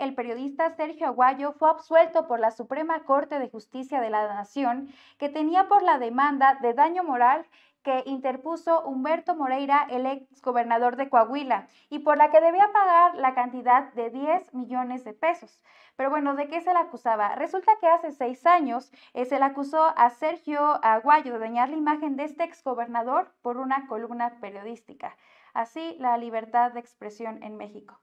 el periodista Sergio Aguayo fue absuelto por la Suprema Corte de Justicia de la Nación, que tenía por la demanda de daño moral que interpuso Humberto Moreira, el ex gobernador de Coahuila, y por la que debía pagar la cantidad de 10 millones de pesos. Pero bueno, ¿de qué se le acusaba? Resulta que hace seis años eh, se le acusó a Sergio Aguayo de dañar la imagen de este ex gobernador por una columna periodística. Así, la libertad de expresión en México.